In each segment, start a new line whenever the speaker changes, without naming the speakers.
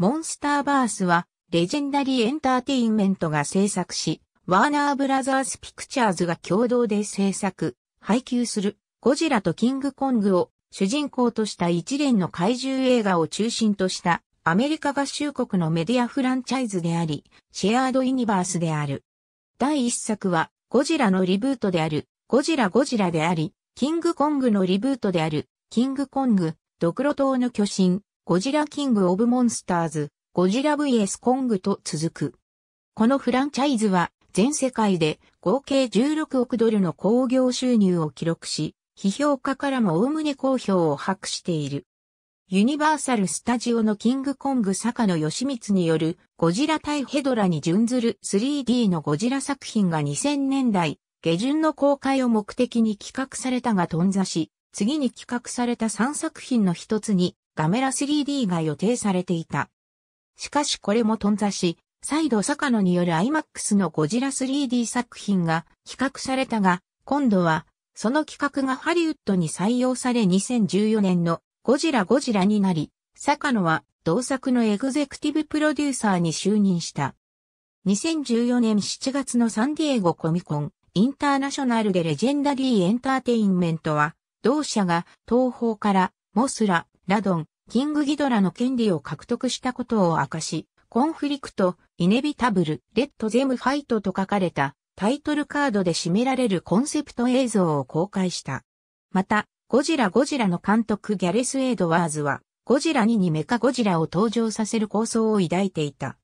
モンスターバースは、レジェンダリーエンターテインメントが制作し、ワーナーブラザースピクチャーズが共同で制作、配給する、ゴジラとキングコングを主人公とした一連の怪獣映画を中心としたアメリカ合衆国のメディアフランチャイズであり、シェアードユニバースである。第一作は、ゴジラのリブートである、ゴジラゴジラであり、キングコングのリブートである、キングコング、ドクロ島の巨神、ゴジラキングオブモンスターズ、ゴジラ vs コングと続く。このフランチャイズは全世界で合計16億ドルの興行収入を記録し、批評家からも概ね好評を博している。ユニバーサル・スタジオのキングコング坂野義光によるゴジラ対ヘドラに準ずる 3D のゴジラ作品が2000年代下旬の公開を目的に企画されたが頓挫し、次に企画された3作品の一つにガメラ 3D が予定されていた。しかしこれも頓挫し、再度坂野による IMAX のゴジラ 3D 作品が企画されたが、今度は、その企画がハリウッドに採用され2014年のゴジラゴジラになり、坂野は同作のエグゼクティブプロデューサーに就任した。2014年7月のサンディエゴコミコン、インターナショナルでレジェンダリーエンターテインメントは、同社が東方からモスラ、ラドン、キングギドラの権利を獲得したことを明かし、コンフリクト、イネビタブル、レッドゼムファイトと書かれたタイトルカードで占められるコンセプト映像を公開した。また、ゴジラゴジラの監督ギャレス・エイドワーズは、ゴジラ2にメカゴジラを登場させる構想を抱いていた。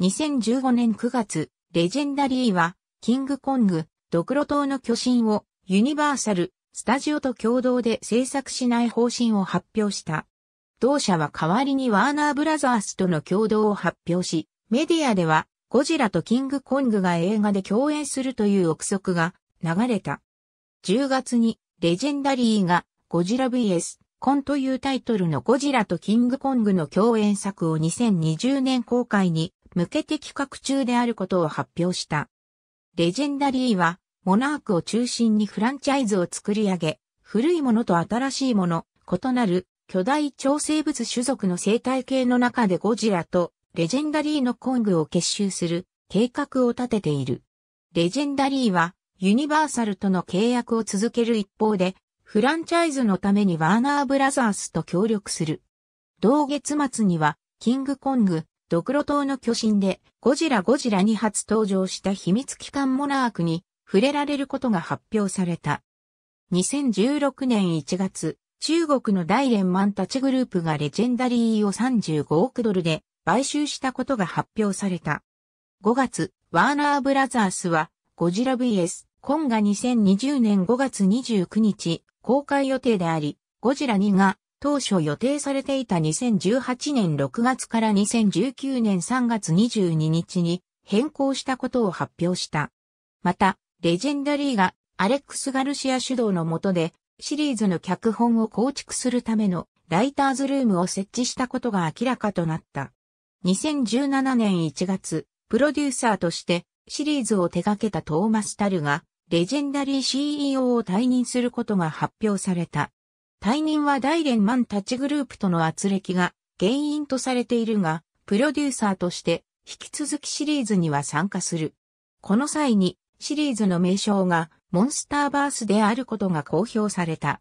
2015年9月、レジェンダリーは、キングコング、ドクロ島の巨神をユニバーサル、スタジオと共同で制作しない方針を発表した。同社は代わりにワーナーブラザースとの共同を発表し、メディアではゴジラとキングコングが映画で共演するという憶測が流れた。10月にレジェンダリーがゴジラ VS コンというタイトルのゴジラとキングコングの共演作を2020年公開に向けて企画中であることを発表した。レジェンダリーはモナークを中心にフランチャイズを作り上げ、古いものと新しいもの、異なる巨大超生物種族の生態系の中でゴジラとレジェンダリーのコングを結集する計画を立てている。レジェンダリーはユニバーサルとの契約を続ける一方で、フランチャイズのためにワーナーブラザースと協力する。同月末には、キングコング、ドクロ島の巨神で、ゴジラゴジラに初登場した秘密機関モナークに触れられることが発表された。2016年1月、中国の大連マンたちグループがレジェンダリーを35億ドルで買収したことが発表された。5月、ワーナーブラザースは、ゴジラ VS コンが2020年5月29日公開予定であり、ゴジラ2が当初予定されていた2018年6月から2019年3月22日に変更したことを発表した。また、レジェンダリーがアレックス・ガルシア主導の下でシリーズの脚本を構築するためのライターズルームを設置したことが明らかとなった。2017年1月、プロデューサーとしてシリーズを手掛けたトーマス・タルが、レジェンダリー CEO を退任することが発表された。退任は大連マンッチグループとの圧力が原因とされているが、プロデューサーとして引き続きシリーズには参加する。この際にシリーズの名称がモンスターバースであることが公表された。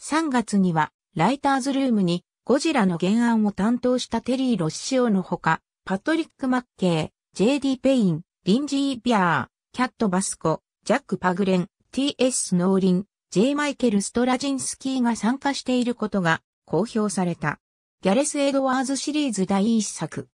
3月には、ライターズルームに、ゴジラの原案を担当したテリー・ロッシオのほか、パトリック・マッケー、J.D. ペイン、リンジー・ビアー、キャット・バスコ、ジャック・パグレン、T.S. ノーリン、J. マイケル・ストラジンスキーが参加していることが公表された。ギャレス・エドワーズシリーズ第1作。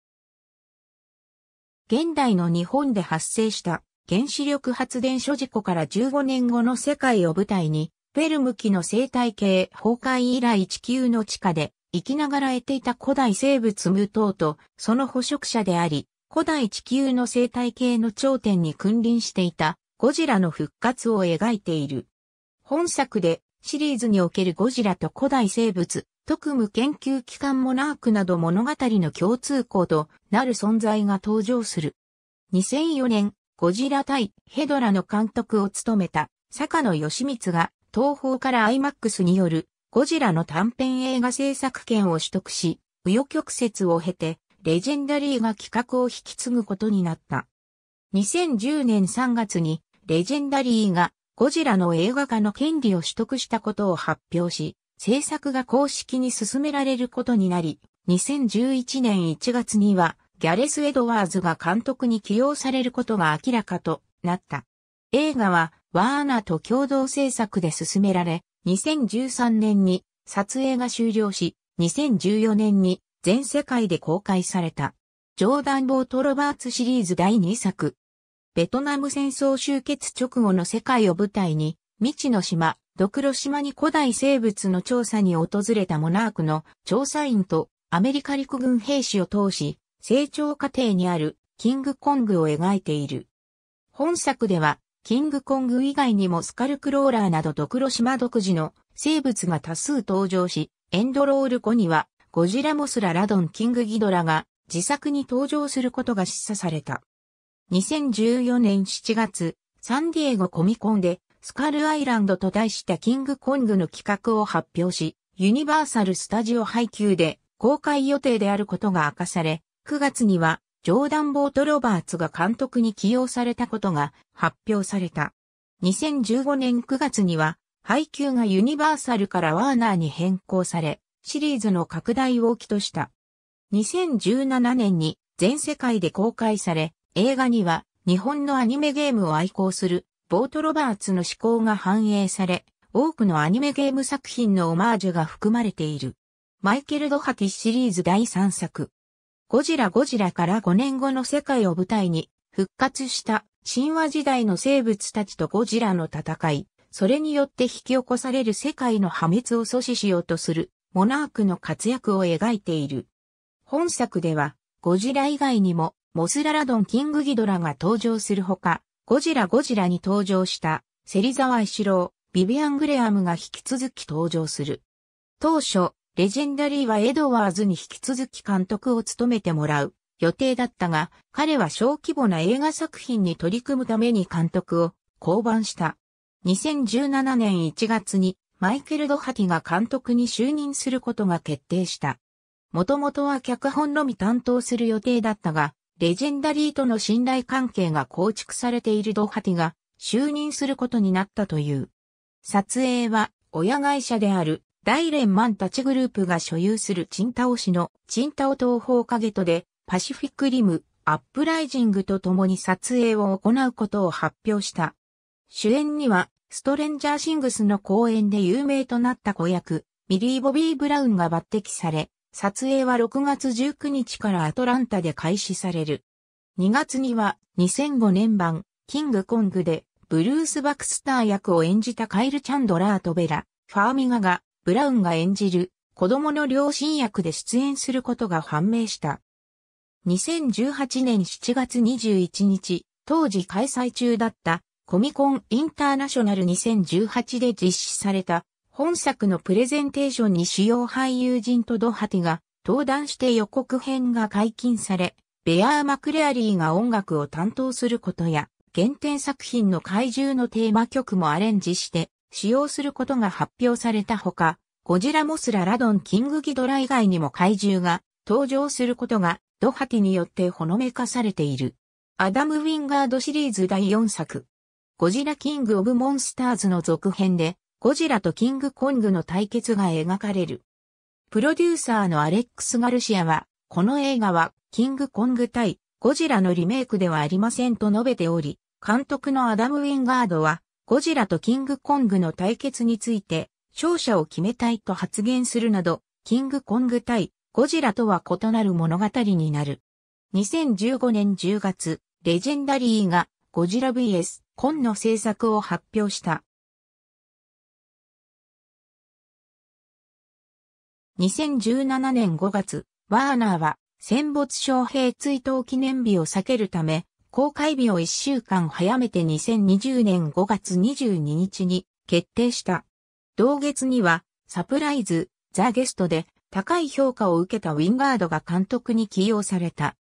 現代の日本で発生した原子力発電所事故から15年後の世界を舞台に、フェルム期の生態系崩壊以来地球の地下で生きながら得ていた古代生物無糖とその捕食者であり、古代地球の生態系の頂点に君臨していたゴジラの復活を描いている。本作でシリーズにおけるゴジラと古代生物、特務研究機関モナークなど物語の共通項となる存在が登場する。2004年、ゴジラ対ヘドラの監督を務めた坂野義光が東方から IMAX によるゴジラの短編映画制作権を取得し、紆余曲折を経てレジェンダリーが企画を引き継ぐことになった。2010年3月にレジェンダリーがゴジラの映画化の権利を取得したことを発表し、制作が公式に進められることになり、2011年1月にはギャレス・エドワーズが監督に起用されることが明らかとなった。映画はワーナと共同制作で進められ、2013年に撮影が終了し、2014年に全世界で公開された。ジョーダン・ボート・ロバーツシリーズ第2作。ベトナム戦争終結直後の世界を舞台に、未知の島、ドクロ島に古代生物の調査に訪れたモナークの調査員とアメリカ陸軍兵士を通し、成長過程にあるキングコングを描いている。本作では、キングコング以外にもスカルクローラーなどドクロ島独自の生物が多数登場し、エンドロール後には、ゴジラモスララドンキングギドラが自作に登場することが示唆された。2014年7月、サンディエゴコミコンでスカルアイランドと題したキングコングの企画を発表し、ユニバーサル・スタジオ配給で公開予定であることが明かされ、9月には、ジョーダン・ボート・ロバーツが監督に起用されたことが発表された。2015年9月には、配給がユニバーサルからワーナーに変更され、シリーズの拡大を起きとした。2017年に全世界で公開され、映画には日本のアニメゲームを愛好するボート・ロバーツの思考が反映され、多くのアニメゲーム作品のオマージュが含まれている。マイケル・ドハティシリーズ第3作、ゴジラゴジラから5年後の世界を舞台に復活した神話時代の生物たちとゴジラの戦い、それによって引き起こされる世界の破滅を阻止しようとするモナークの活躍を描いている。本作ではゴジラ以外にもモスララドンキングギドラが登場するほか、ゴジラゴジラに登場した芹沢ロ郎、ビビアン・グレアムが引き続き登場する。当初、レジェンダリーはエドワーズに引き続き監督を務めてもらう予定だったが、彼は小規模な映画作品に取り組むために監督を降板した。2017年1月にマイケル・ドハティが監督に就任することが決定した。もともとは脚本のみ担当する予定だったが、レジェンダリーとの信頼関係が構築されているドハティが就任することになったという。撮影は親会社である大連マンタチグループが所有するチンタオ市のチンタオ東方影とでパシフィックリムアップライジングと共に撮影を行うことを発表した。主演にはストレンジャーシングスの公演で有名となった子役ミリー・ボビー・ブラウンが抜擢され、撮影は6月19日からアトランタで開始される。2月には2005年版キングコングでブルース・バクスター役を演じたカイル・チャンドラーとベラ、ファーミガがブラウンが演じる子供の両親役で出演することが判明した。2018年7月21日、当時開催中だったコミコンインターナショナル2018で実施された本作のプレゼンテーションに主要俳優陣とドハティが登壇して予告編が解禁され、ベアー・マクレアリーが音楽を担当することや、原点作品の怪獣のテーマ曲もアレンジして使用することが発表されたほか、ゴジラモスララドンキングギドラ以外にも怪獣が登場することがドハティによってほのめかされている。アダム・ウィンガードシリーズ第4作。ゴジラ・キング・オブ・モンスターズの続編で、ゴジラとキング・コングの対決が描かれる。プロデューサーのアレックス・ガルシアは、この映画は、キング・コング対ゴジラのリメイクではありませんと述べており、監督のアダム・ウィンガードは、ゴジラとキング・コングの対決について、勝者を決めたいと発言するなど、キングコング対ゴジラとは異なる物語になる。2015年10月、レジェンダリーがゴジラ vs コンの制作を発表した。2017年5月、ワーナーは戦没将兵追悼記念日を避けるため、公開日を1週間早めて2020年5月22日に決定した。同月には、サプライズ、ザ・ゲストで高い評価を受けたウィンガードが監督に起用された。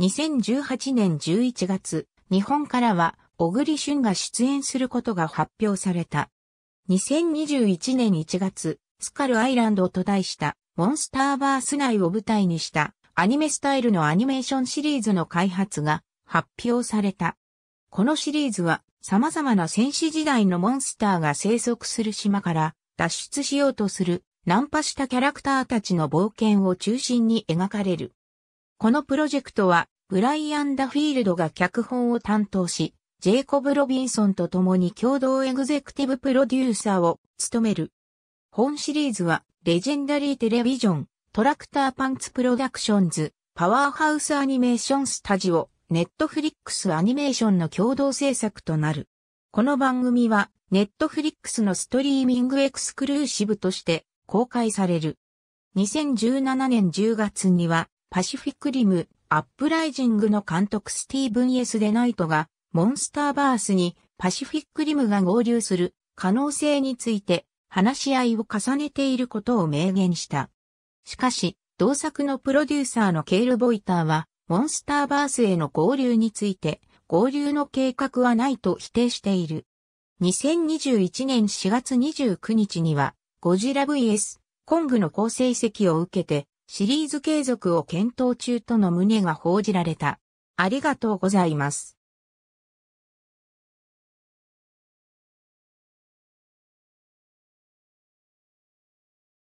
2018年11月、日本からは、小栗旬が出演することが発表された。2021年1月、スカルアイランドと題したモンスターバース内を舞台にしたアニメスタイルのアニメーションシリーズの開発が発表された。このシリーズは様々な戦士時代のモンスターが生息する島から脱出しようとするナンパしたキャラクターたちの冒険を中心に描かれる。このプロジェクトは、ブライアン・ダフィールドが脚本を担当し、ジェイコブ・ロビンソンと共に共同エグゼクティブプロデューサーを務める。本シリーズは、レジェンダリーテレビジョン、トラクターパンツプロダクションズ、パワーハウスアニメーションスタジオ、ネットフリックスアニメーションの共同制作となる。この番組は、ネットフリックスのストリーミングエクスクルーシブとして公開される。2017年10月には、パシフィックリム、アップライジングの監督スティーブン・エス・デナイトが、モンスターバースにパシフィックリムが合流する可能性について話し合いを重ねていることを明言した。しかし、同作のプロデューサーのケール・ボイターは、モンスターバースへの合流について、合流の計画はないと否定している。2021年4月29日には、ゴジラ VS コングの好成績を受けて、シリーズ継続を検討中との旨が報じられた。ありがとうございます。